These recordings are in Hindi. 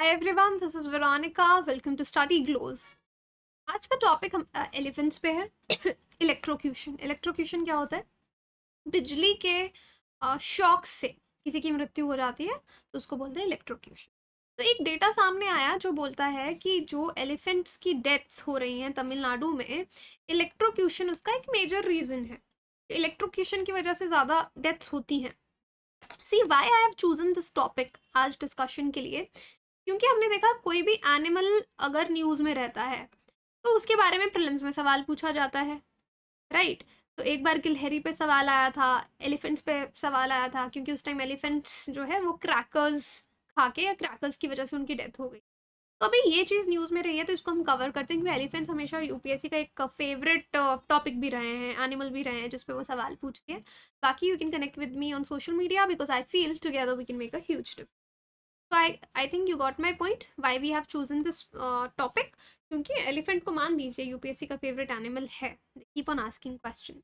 Hi everyone this is Veronica welcome to study glows आज का टॉपिक हम एलिफेंट्स पे है इलेक्ट्रोक्यूशन इलेक्ट्रोक्यूशन क्या होता है बिजली के शॉक से किसी की मृत्यु हो जाती है तो उसको बोलते हैं इलेक्ट्रोक्यूशन तो एक डेटा सामने आया जो बोलता है कि जो एलिफेंट्स की डेथ्स हो रही हैं तमिलनाडु में इलेक्ट्रोक्यूशन उसका एक मेजर रीज़न है इलेक्ट्रोक्यूशन की वजह से ज़्यादा डेथ्स होती हैं see why I have chosen this topic आज डिस्कशन के लिए क्योंकि हमने देखा कोई भी एनिमल अगर न्यूज़ में रहता है तो उसके बारे में प्रिलिम्स में सवाल पूछा जाता है राइट तो एक बार गिलहरी पे सवाल आया था एलिफेंट्स पे सवाल आया था क्योंकि उस टाइम एलिफेंट्स जो है वो क्रैकर्स खा के या क्रैकर्स की वजह से उनकी डेथ हो गई तो अभी ये चीज़ न्यूज़ में रही है तो इसको हम कवर करते हैं क्योंकि एलिफेंट्स हमेशा यूपीएससी का एक फेवरेट टॉपिक भी रहे हैं एनिमल भी रहे हैं जिसपे वो सवाल पूछते हैं बाकी you can connect with me on social media because I feel together we can make a huge तो I I think you got my point why we have chosen this topic क्योंकि एलिफेंट को मान लीजिए यूपीएससी का फेवरेट एनिमल है कीप ऑन आस्किंग क्वेश्चन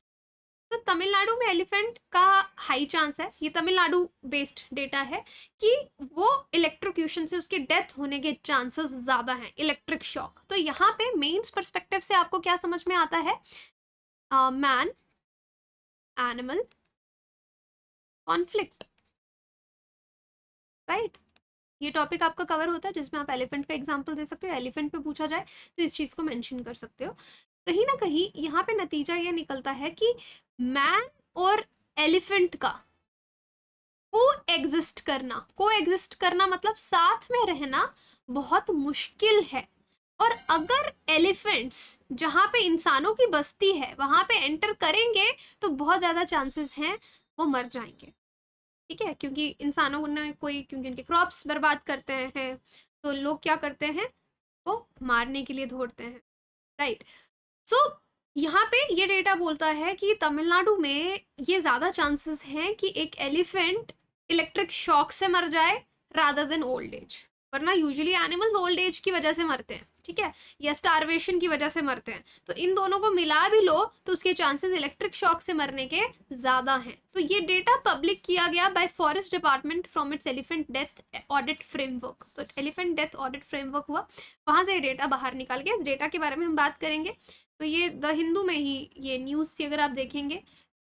तो तमिलनाडु में एलिफेंट का हाई चांस है ये तमिलनाडु बेस्ड डेटा है कि वो इलेक्ट्रोक्यूशन से उसके डेथ होने के चांसेस ज़्यादा हैं इलेक्ट्रिक शॉक तो यहाँ पे मेन्स परस्पेक्टिव से आपको क्या समझ में आता है मैन एनिमल कॉन्फ्लिक्ट राइट ये टॉपिक आपका कवर होता है जिसमें आप एलिफेंट का एग्जाम्पल दे सकते हो एलिफेंट पे पूछा जाए तो इस चीज़ को मैंशन कर सकते हो कहीं ना कहीं यहाँ पे नतीजा ये निकलता है कि मैन और एलिफेंट का को एग्जिस्ट करना को एग्जिस्ट करना मतलब साथ में रहना बहुत मुश्किल है और अगर एलिफेंट्स जहाँ पे इंसानों की बस्ती है वहाँ पे एंटर करेंगे तो बहुत ज़्यादा चांसेस हैं वो मर जाएंगे ठीक है क्योंकि इंसानों ने कोई क्योंकि उनके क्रॉप्स बर्बाद करते हैं तो लोग क्या करते हैं वो मारने के लिए दौड़ते हैं राइट सो so, यहाँ पे ये डेटा बोलता है कि तमिलनाडु में ये ज़्यादा चांसेस हैं कि एक एलिफेंट इलेक्ट्रिक शॉक से मर जाए रादर देन ओल्ड एज वरना यूजुअली एनिमल्स ओल्ड एज की वजह से मरते हैं ठीक है या स्टारवेशन की वजह से मरते हैं तो इन दोनों को मिला भी लो तो उसके चांसेस इलेक्ट्रिक शॉक से मरने के ज़्यादा हैं तो ये डेटा पब्लिक किया गया by forest department from its elephant death audit framework तो एलिफेंट डेथ ऑडिट फ्रेमवर्क हुआ वहां से ये डेटा बाहर निकाल गया इस डेटा के बारे में हम बात करेंगे तो ये द हिंदू में ही ये न्यूज़ थी अगर आप देखेंगे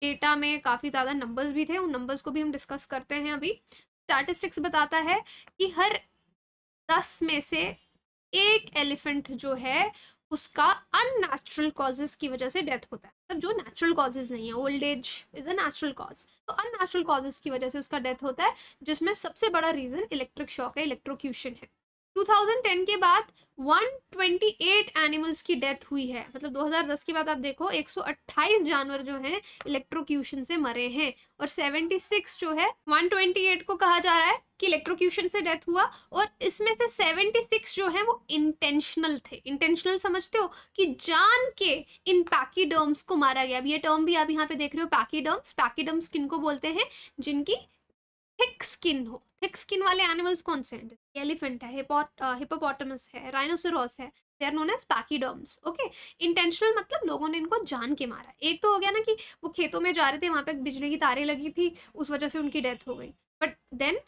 डेटा में काफ़ी ज़्यादा नंबर्स भी थे उन नंबर्स को भी हम डिस्कस करते हैं अभी स्टैटिस्टिक्स बताता है कि हर दस में से एक एलिफेंट जो है उसका अननेचुरल कॉजेज की वजह से डेथ होता है मतलब जो नेचुरल कॉजेज नहीं है old age is a natural cause तो अननेचुरल कॉजेज की वजह से उसका डेथ होता है जिसमें सबसे बड़ा रीजन इलेक्ट्रिक शॉक है इलेक्ट्रोक्यूशन है 2010 के बाद 128 एनिमल्स की डेथ हुई है मतलब 2010 के बाद आप देखो 128 जानवर जो हैं इलेक्ट्रोक्यूशन से मरे हैं और 76 जो है 128 को कहा जा रहा है कि इलेक्ट्रोक्यूशन से डेथ हुआ और इसमें से 76 जो है वो इंटेंशनल थे इंटेंशनल समझते हो कि जान के इन पैकीडर्म्स को मारा गया अब ये टर्म भी आप यहाँ पे देख रहे हो पैकीडर्म्स पैकीडर्म्स किन बोलते हैं जिनकी थिक स्किन हो थिक स्किन वाले एनिमल्स कौन से हैं जैसे एलिफेंट है हिपोपोटमस है राइनोसोरस है they are known as pachyderms okay intentional मतलब लोगों ने इनको जान के मारा एक तो हो गया ना कि वो खेतों में जा रहे थे वहाँ पे बिजली की तारें लगी थी उस वजह से उनकी डेथ हो गई बट देन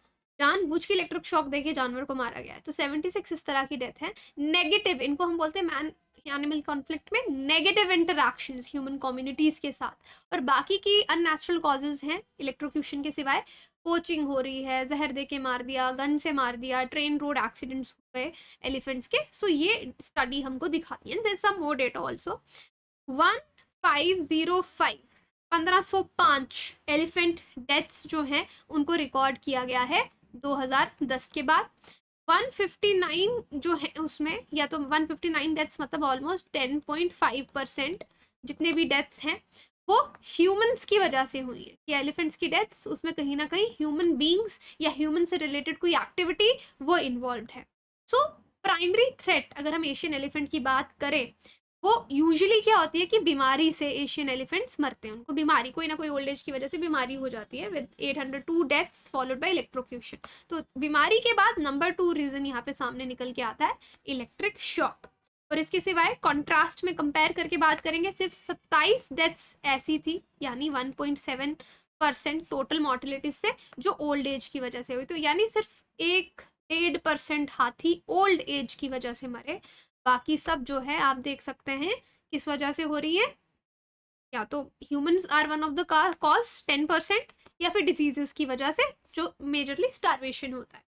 जान बुझ के इलेक्ट्रिक शॉक दे के जानवर को मारा गया है तो सेवेंटी सिक्स इस तरह की डेथ है नेगेटिव इनको हम बोलते हैं मैन एनिमल कॉन्फ्लिक्ट में नेगेटिव इंटरेक्शन ह्यूमन कम्युनिटीज़ के साथ और बाकी की अननेचुरल कॉजेज हैं इलेक्ट्रोक्यूशन के सिवाय पोचिंग हो रही है जहर दे के मार दिया गन से मार दिया ट्रेन रोड एक्सीडेंट्स हो गए एलिफेंट्स के सो so ये स्टडी हमको दिखाती है some more data also one five zero five पंद्रह पाँच एलिफेंट डेथ्स जो हैं उनको रिकॉर्ड किया गया है 2010 के बाद 159 जो है उसमें या तो 159 डेथ्स मतलब ऑलमोस्ट 10.5 परसेंट जितने भी डेथ्स हैं वो ह्यूमंस की वजह से हुई है कि एलिफेंट्स की डेथ्स उसमें कहीं ना कहीं ह्यूमन बींग्स या ह्यूमन से रिलेटेड कोई एक्टिविटी वो इन्वॉल्व है सो प्राइमरी थ्रेट अगर हम एशियन एलिफेंट की बात करें वो यूजुअली क्या होती है कि बीमारी से एशियन एलिफेंट्स मरते हैं उनको बीमारी कोई ना कोई ओल्ड एज की वजह से बीमारी हो जाती है with 802 deaths followed by electrocution तो बीमारी के बाद नंबर टू रीज़न यहाँ पे सामने निकल के आता है इलेक्ट्रिक शॉक और इसके सिवाय कंट्रास्ट में कंपेयर करके बात करेंगे सिर्फ 27 डेथ्स ऐसी थी यानी 1.7 परसेंट टोटल मॉर्टिलिटीज से जो ओल्ड एज की वजह से हुई तो यानी सिर्फ एक डेढ़ परसेंट हाथी ओल्ड एज की वजह से मरे बाकी सब जो है आप देख सकते हैं किस वजह से हो रही है या तो humans are one of the cause ten percent या फिर डिजीजेस की वजह से जो मेजरली स्टारवेशन होता है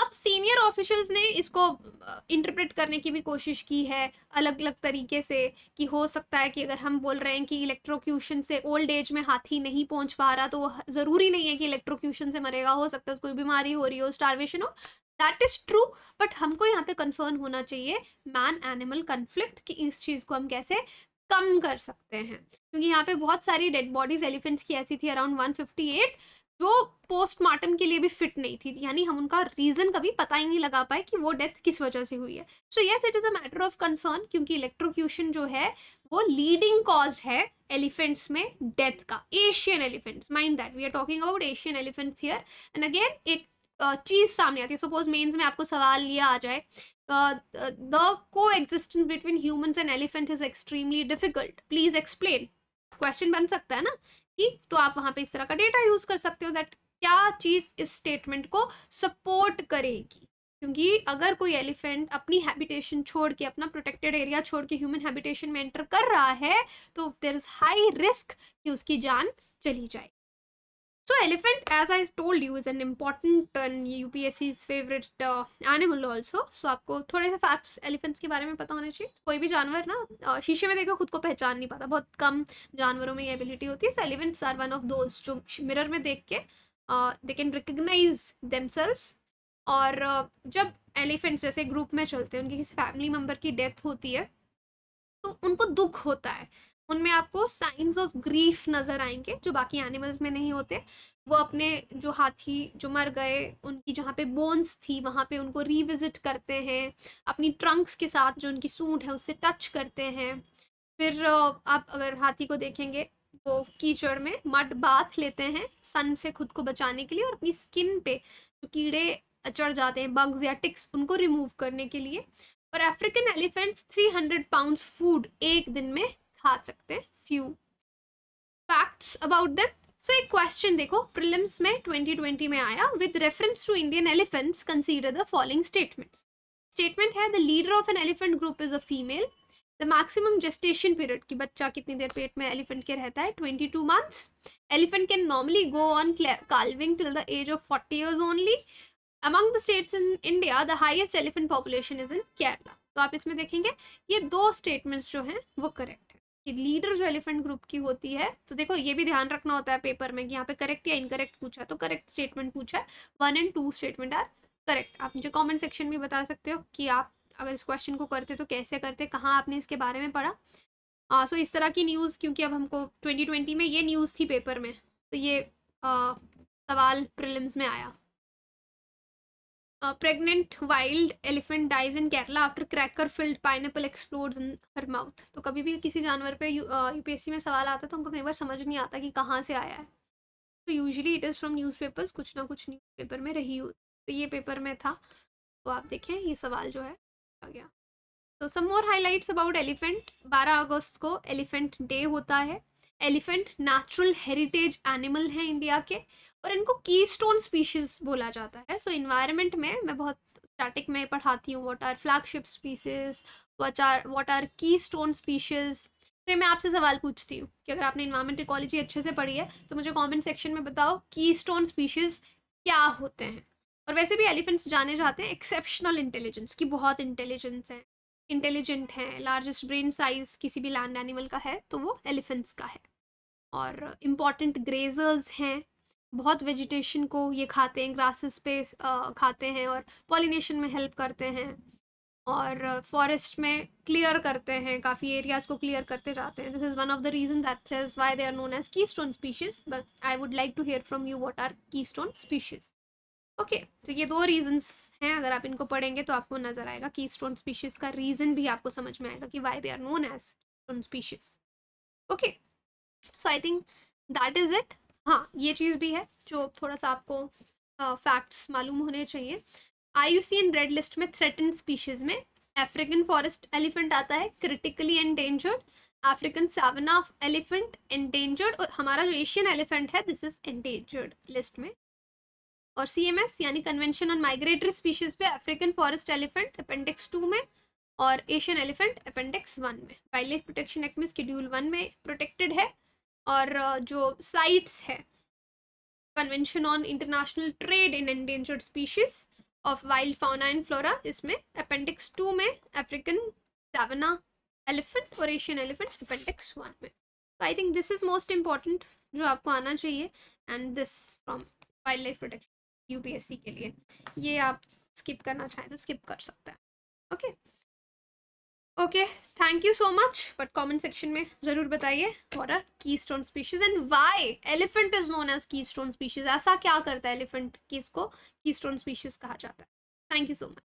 अब सीनियर ऑफिशल्स ने इसको इंटरप्रेट करने की भी कोशिश की है अलग अलग तरीके से कि हो सकता है कि अगर हम बोल रहे हैं कि इलेक्ट्रोक्यूशन से ओल्ड एज में हाथी नहीं पहुंच पा रहा तो ज़रूरी नहीं है कि इलेक्ट्रोक्यूशन से मरेगा हो सकता है कोई बीमारी हो रही हो स्टारवेशन हो दैट इज़ ट्रू बट हमको यहाँ पे कंसर्न होना चाहिए मैन एनिमल कन्फ्लिक्ट कि इस चीज़ को हम कैसे कम कर सकते हैं क्योंकि यहाँ पे बहुत सारी डेड बॉडीज एलिफेंट्स की ऐसी थी अराउंड 158 जो पोस्टमार्टम के लिए भी फिट नहीं थी यानी हम उनका रीज़न कभी पता ही नहीं लगा पाए कि वो डेथ किस वजह से हुई है so yes it is a matter of concern क्योंकि इलेक्ट्रोक्यूशन जो है वो लीडिंग कॉज है एलिफेंट्स में डेथ का Asian elephants mind that we are talking about Asian elephants here and again एक चीज़ सामने आती है सपोज मेन्स में आपको सवाल लिया आ जाए the coexistence between humans and elephant is extremely difficult please explain question बन सकता है ना की तो आप वहां पे इस तरह का डेटा यूज कर सकते हो दैट क्या चीज़ इस स्टेटमेंट को सपोर्ट करेगी क्योंकि अगर कोई एलिफेंट अपनी हैबिटेशन छोड़ के अपना प्रोटेक्टेड एरिया छोड़ के ह्यूमन हैबिटेशन में एंटर कर रहा है तो देर इज़ हाई रिस्क कि उसकी जान चली जाए so elephant as I told you is an important U P S C favourite animal also so आपको थोड़े से फैक्ट्स एलिफेंट्स के बारे में पता होना चाहिए कोई भी जानवर ना शीशे में देखो खुद को पहचान नहीं पाता बहुत कम जानवरों में ये एबिलिटी होती है so elephants are one of those जो मिरर में देख के दे कैन रिकग्नाइज देमसेल्व्स और जब एलिफेंट्स जैसे ग्रुप में चलते हैं उनकी किसी फैमिली मेम्बर की डेथ होती है तो उनको दुख होता है उनमें आपको साइंस ऑफ ग्रीफ नज़र आएंगे जो बाकी एनिमल्स में नहीं होते वो अपने जो हाथी जो मर गए उनकी जहाँ पे बोन्स थी वहाँ पे उनको रिविज़िट करते हैं अपनी ट्रंक्स के साथ जो उनकी सूट है उससे टच करते हैं फिर आप अगर हाथी को देखेंगे वो कीचड़ में मड बाथ लेते हैं सन से खुद को बचाने के लिए और अपनी स्किन पे जो कीड़े चढ़ जाते हैं बग्स या टिक्स उनको रिमूव करने के लिए और अफ्रीकन एलिफेंट्स 300 पाउंड्स फूड एक दिन में दिखा सकते हैं few facts about them so एक क्वेश्चन देखो प्रिलिम्स में 2020 में आया with reference to Indian elephants consider the following statements statement है the leader of an elephant group is a female the maximum gestation period की बच्चा कितनी देर पेट में एलिफेंट के रहता है 22 two months elephant can normally go on calving till the age of forty years only among the states in India the highest elephant population is in Kerala तो आप इसमें देखेंगे ये दो स्टेटमेंट्स जो हैं वो करेक्ट कि लीडर जो एलिफेंट ग्रुप की होती है तो देखो ये भी ध्यान रखना होता है पेपर में कि यहाँ पे करेक्ट या इनकरेक्ट पूछा तो करेक्ट स्टेटमेंट पूछा है one and two statement are correct आप मुझे कॉमेंट सेक्शन में बता सकते हो कि आप अगर इस क्वेश्चन को करते तो कैसे करते कहाँ आपने इसके बारे में पढ़ा आ, सो इस तरह की न्यूज़ क्योंकि अब हमको ट्वेंटी में ये न्यूज़ थी पेपर में तो ये आ, सवाल प्रिलिम्स में आया pregnant wild elephant dies in Kerala after cracker filled pineapple explodes in her mouth तो कभी भी किसी जानवर एस यूपीएससी में सवाल आता है तो हमको कई बार समझ नहीं आता कि कहाँ से आया है तो usually it is from paper कुछ ना कुछ न्यूज पेपर में रही होती तो ये पेपर में था तो आप देखें ये सवाल जो है आ गया तो some more highlights about elephant बारह अगस्त को एलिफेंट डे होता है एलिफेंट नेचुरल हेरिटेज एनिमल हैं इंडिया के और इनको कीस्टोन स्पीशीज बोला जाता है सो so, इन्वायरमेंट में मैं बहुत स्टैटिक में पढ़ाती हूँ what are flagship species what are what are keystone species फिर मैं आपसे सवाल पूछती हूँ कि अगर आपने इन्वायरमेंट इकोलॉजी अच्छे से पढ़ी है तो मुझे कॉमेंट सेक्शन में बताओ की स्टोन स्पीशीज क्या होते हैं और वैसे भी एलिफेंट्स जाने जाते हैं एक्सेप्शनल इंटेलिजेंस की बहुत इंटेलिजेंस है इंटेलिजेंट हैं लार्जेस्ट ब्रेन साइज किसी भी लैंड एनिमल का है तो वो एलिफेंट्स का है और इम्पॉर्टेंट ग्रेजर्स हैं बहुत वेजिटेशन को ये खाते हैं ग्रासेस पे खाते हैं और पॉलिनेशन में हेल्प करते हैं और फॉरेस्ट में क्लियर करते हैं काफ़ी एरियाज़ को क्लियर करते जाते हैं this is one of the reason that is why they are known as keystone species but I would like to hear from you what are keystone species okay तो ये दो रीजंस हैं अगर आप इनको पढ़ेंगे तो आपको नज़र आएगा की स्टोन स्पीशीज़ का रीज़न भी आपको समझ में आएगा कि why they are known as stone species okay so I think that is it हाँ ये चीज़ भी है जो थोड़ा सा आपको फैक्ट्स मालूम होने चाहिए आई रेड लिस्ट में थ्रेटन स्पीशीज़ में अफ्रीकन फॉरेस्ट एलिफेंट आता है critically endangered African savanna elephant endangered और हमारा जो एशियन एलिफेंट है दिस इज एंडेंजर्ड लिस्ट में और सी एम एस यानी कन्वेंशन ऑन माइग्रेटरी स्पीशीज़ पे African forest elephant appendix two में और एशियन एलिफेंट अपेंडिक्स वन में वाइल्ड लाइफ प्रोटेक्शन एक्ट में शेड्यूल वन में प्रोटेक्टेड है और जो साइट्स है convention on international trade in endangered species of wild fauna and flora इसमें अपेंडिक्स टू में अफ्रीकन सेवना एलिफेंट और एशियन एलिफेंट अपेंडिक्स वन में तो I think this is most important जो आपको आना चाहिए and this from wildlife protection यू के लिए ये आप स्किप करना चाहें तो स्किप कर सकते हैं okay okay? Okay thank you so much but comment section में ज़रूर बताइए what are keystone species and why elephant is known as keystone species ऐसा क्या करता है एलिफेंट कि इसको की स्टोन स्पीशीज कहा जाता है थैंक यू सो मच